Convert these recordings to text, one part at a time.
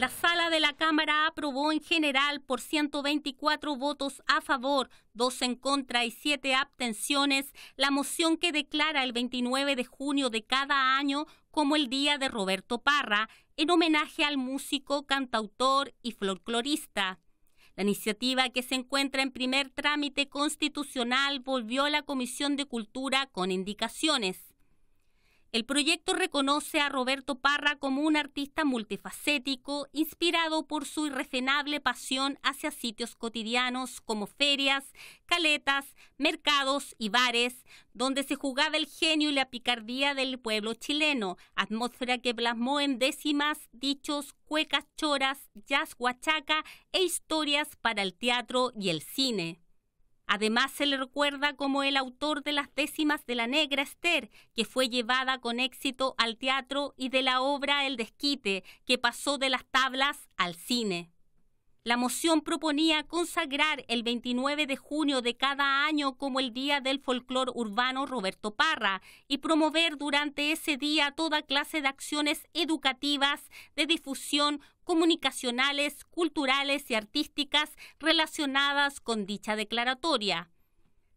La sala de la Cámara aprobó en general por 124 votos a favor, 2 en contra y 7 abstenciones la moción que declara el 29 de junio de cada año como el Día de Roberto Parra, en homenaje al músico, cantautor y folclorista. La iniciativa que se encuentra en primer trámite constitucional volvió a la Comisión de Cultura con indicaciones. El proyecto reconoce a Roberto Parra como un artista multifacético, inspirado por su irrefrenable pasión hacia sitios cotidianos como ferias, caletas, mercados y bares, donde se jugaba el genio y la picardía del pueblo chileno, atmósfera que plasmó en décimas dichos, cuecas choras, jazz huachaca e historias para el teatro y el cine. Además, se le recuerda como el autor de las décimas de la Negra Esther, que fue llevada con éxito al teatro, y de la obra El desquite, que pasó de las tablas al cine. La moción proponía consagrar el 29 de junio de cada año como el Día del Folclor Urbano Roberto Parra y promover durante ese día toda clase de acciones educativas de difusión, comunicacionales, culturales y artísticas relacionadas con dicha declaratoria.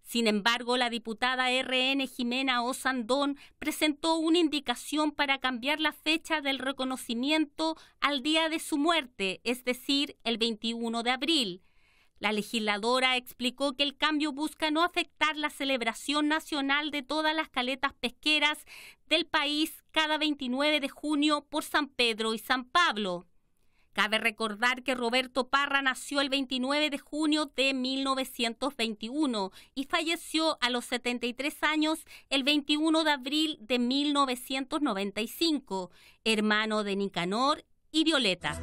Sin embargo, la diputada RN Jimena Osandón presentó una indicación para cambiar la fecha del reconocimiento al día de su muerte, es decir, el 21 de abril. La legisladora explicó que el cambio busca no afectar la celebración nacional de todas las caletas pesqueras del país cada 29 de junio por San Pedro y San Pablo. Cabe recordar que Roberto Parra nació el 29 de junio de 1921 y falleció a los 73 años el 21 de abril de 1995, hermano de Nicanor y Violeta.